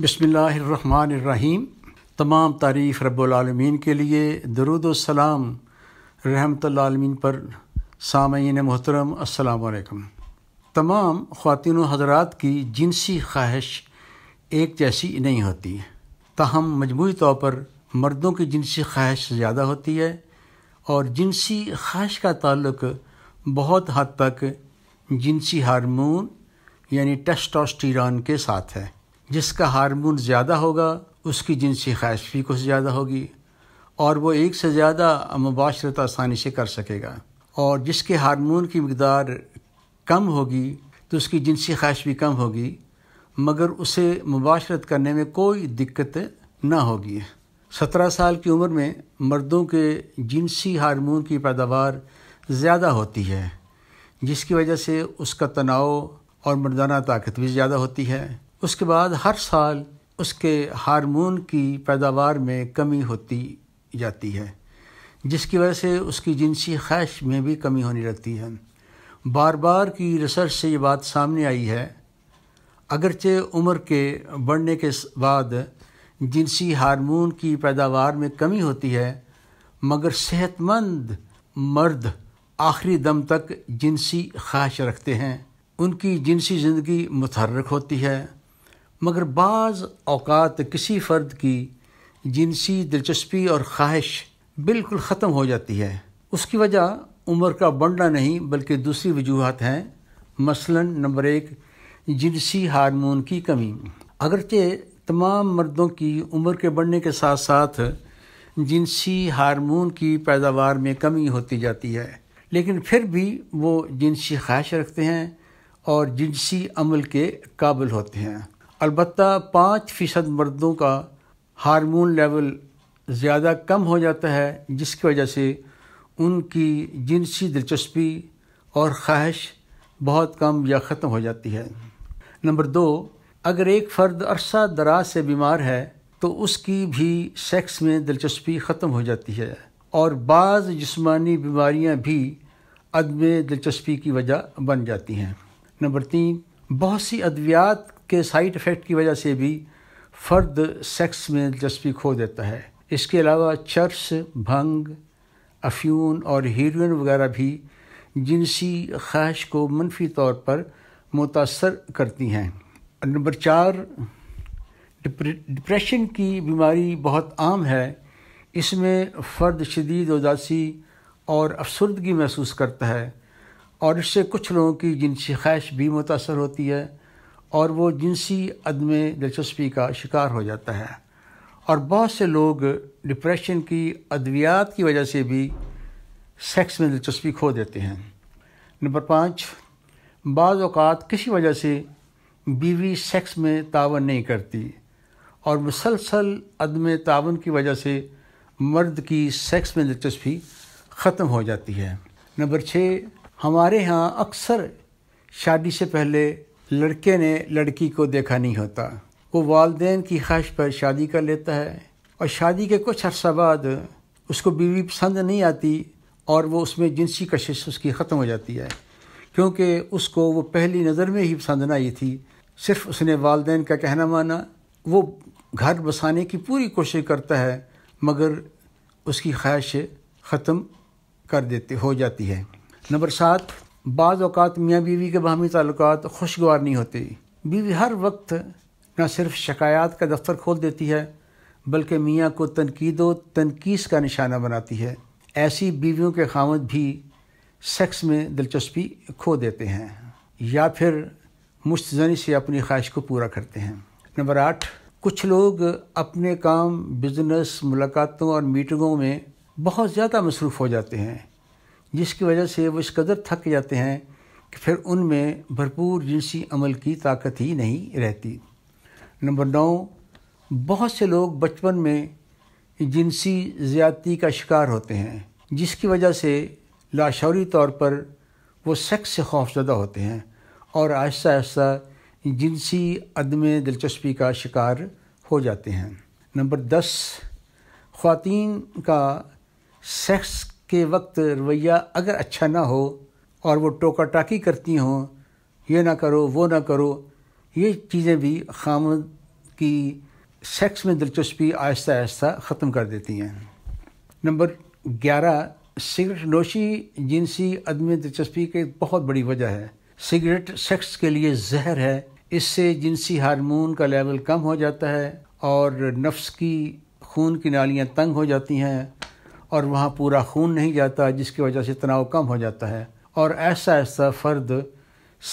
बसमीम तमाम तारीफ़ रबालमीन के लिए दरुदसलाम रहमतमीन पर सामीन मोहतरम असलकम तमाम ख़वान हजरात की जिनसी ख्वाहिश एक जैसी नहीं होती ताहम मजमू तौर पर मर्दों की जिनसी ख्वाहिश ज़्यादा होती है और जिनसी ख्वाहिश का ताल्लुक बहुत हद तक जिनसी हारमोन यानी टेस्टोस्टिरॉन के साथ है जिसका हार्मोन ज़्यादा होगा उसकी जिनसी ख्वाहिश भी कुछ ज़्यादा होगी और वो एक से ज़्यादा मुबाशरत आसानी से कर सकेगा और जिसके हार्मोन की मकदार कम होगी तो उसकी जिनसी ख्वाहिश भी कम होगी मगर उसे मुबाशरत करने में कोई दिक्कत ना होगी सत्रह साल की उम्र में मर्दों के जिनसी हारमोन की पैदावार ज़्यादा होती है जिसकी वजह से उसका तनाव और मर्दाना ताकत भी ज़्यादा होती है उसके बाद हर साल उसके हार्मोन की पैदावार में कमी होती जाती है जिसकी वजह से उसकी जिनसी ख्वाहिश में भी कमी होने लगती है बार बार की रिसर्च से ये बात सामने आई है अगरचे उम्र के बढ़ने के बाद जिनसी हार्मोन की पैदावार में कमी होती है मगर सेहतमंद मर्द आखिरी दम तक जिनसी ख्वाहिश रखते हैं उनकी जिनसी ज़िंदगी मुतहरक होती है मगर बाज़ अवकात किसी फ़र्द की जिनसी दिलचस्पी और ख्वाहिश बिल्कुल ख़त्म हो जाती है उसकी वजह उम्र का बढ़ना नहीं बल्कि दूसरी वजूहत हैं मसलन नंबर एक जिनसी हारमोन की कमी अगरचे तमाम मर्दों की उम्र के बढ़ने के साथ साथ जिनसी हारमोन की पैदावार में कमी होती जाती है लेकिन फिर भी वो जिनसी ख्वाहिश रखते हैं और जिनसी अमल के काबिल होते हैं अलबत् पाँच फ़ीसद मर्दों का हार्मोन लेवल ज़्यादा कम हो जाता है जिसकी वजह से उनकी जिनसी दिलचस्पी और ख्वाहिश बहुत कम या ख़त्म हो जाती है नंबर दो अगर एक फ़र्द अरसा दराज से बीमार है तो उसकी भी सेक्स में दिलचस्पी ख़त्म हो जाती है और बाज़ जिस्मानी बीमारियां भी अदम दिलचस्पी की वजह बन जाती हैं नंबर तीन बहुत सी अद्वियात के साइड इफ़ेक्ट की वजह से भी फ़र्द सेक्स में दिलचस्पी खो देता है इसके अलावा चर्स भंग अफ्यून और हीरोइन वगैरह भी जिनसी ख्वाहिश को मनफी तौर पर मुतासर करती हैं नंबर चार डिप्रेशन की बीमारी बहुत आम है इसमें फ़र्द शदीद उदासी और अफसरदगी महसूस करता है और इससे कुछ लोगों की जिनसी ख्वाहिश भी मुतासर होती है और वो जिनसी अदम दिलचस्पी का शिकार हो जाता है और बहुत से लोग डिप्रेशन की अद्वियात की वजह से भी सेक्स में दिलचस्पी खो देते हैं नंबर पाँच बाज़ अवत किसी वजह से बीवी सेक्स में तावन नहीं करती और मुसलसल अदम तावन की वजह से मर्द की सेक्स में दिलचस्पी ख़त्म हो जाती है नंबर छः हमारे यहाँ अक्सर शादी से पहले लड़के ने लड़की को देखा नहीं होता वो वालदे की ख्वाहिश पर शादी कर लेता है और शादी के कुछ अर्सा बाद उसको बीवी पसंद नहीं आती और वो उसमें जिनसी कशिश उसकी ख़त्म हो जाती है क्योंकि उसको वो पहली नज़र में ही पसंद ना आई थी सिर्फ उसने वालदेन का कहना माना वो घर बसाने की पूरी कोशिश करता है मगर उसकी ख्वाहिश ख़त्म कर देते हो जाती है नंबर सात बाज़ अवत मियाँ बीवी के बाहमी ताल्लुक खुशगवार नहीं होते बीवी हर वक्त न सिर्फ शिकायत का दफ्तर खोल देती है बल्कि मियाँ को तनकीद व तनकीस का निशाना बनाती है ऐसी बीवियों के खामद भी सेक्स में दिलचस्पी खो देते हैं या फिर मुश्तनी से अपनी ख्वाहिश को पूरा करते हैं नंबर आठ कुछ लोग अपने काम बिजनेस मुलाकातों और मीटिंगों में बहुत ज़्यादा मसरूफ़ हो जाते हैं जिसकी वजह से वो इस कदर थक जाते हैं कि फिर उनमें भरपूर जिनसी अमल की ताकत ही नहीं रहती नंबर नौ बहुत से लोग बचपन में जिनसी ज़्यादती का शिकार होते हैं जिसकी वजह से लाशौरी तौर पर वो सेक्स से खौफजदा होते हैं और आहिस्ता आहिस्ता जिनसी अदम दिलचस्पी का शिकार हो जाते हैं नंबर दस ख़वातीन का सेक्स के वक्त रवैया अगर अच्छा ना हो और वो टाकी करती हों ये ना करो वो ना करो ये चीज़ें भी खाम की सेक्स में दिलचस्पी आहिस्ता आहिस्ता ख़त्म कर देती हैं नंबर ग्यारह सिगरेट नोशी जिनसी अदम दिलचस्पी की बहुत बड़ी वजह है सिगरेट सेक्स के लिए जहर है इससे जिनसी हारमोन का लेवल कम हो जाता है और नफ्स की खून की नालियाँ तंग हो जाती हैं और वहाँ पूरा खून नहीं जाता जिसकी वजह से तनाव कम हो जाता है और ऐसा ऐसा फ़र्द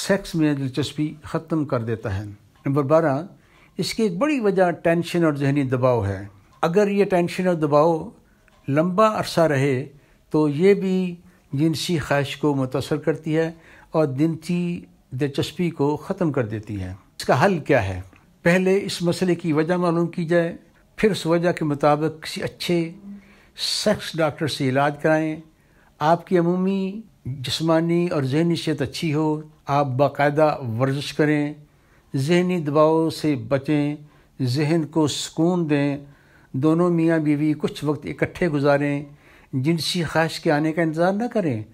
सेक्स में दिलचस्पी ख़त्म कर देता है नंबर बारह इसकी एक बड़ी वजह टेंशन और जहनी दबाव है अगर ये टेंशन और दबाव लंबा अरसा रहे तो ये भी जिनसी ख्वाहिश को मुतासर करती है और की दिलचस्पी को ख़त्म कर देती है इसका हल क्या है पहले इस मसले की वजह मालूम की जाए फिर उस वजह के मुताबिक किसी अच्छे सख्स डॉक्टर से इलाज कराएं आपकी अमूमी जिसमानी और जहनी सेहत अच्छी हो आप बाकायदा वर्जिश करें जहनी दबाव से बचें जहन को सुकून दें दोनों मियाँ बीवी कुछ वक्त इकट्ठे गुजारें जिनसी ख्वाहिश के आने का इंतज़ार न करें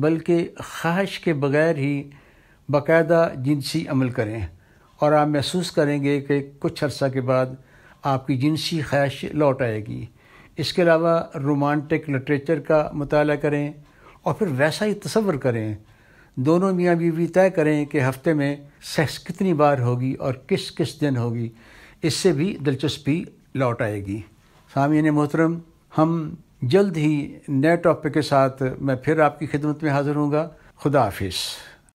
बल्कि ख्वाहिश के बग़ैर ही बाकायदा जिनसी अमल करें और आप महसूस करेंगे कि कुछ अर्सा के बाद आपकी जिनसी ख्वाहिश लौट आएगी इसके अलावा रोमांटिक लिटरेचर का मताल करें और फिर वैसा ही तस्वर करें दोनों मियाँ बीवी तय करें कि हफ्ते में सेक्स कितनी बार होगी और किस किस दिन होगी इससे भी दिलचस्पी लौट आएगी सामीन मोहतरम हम जल्द ही नए टॉपिक के साथ मैं फिर आपकी खिदमत में हाज़िर हूँगा खुदा हाफिज़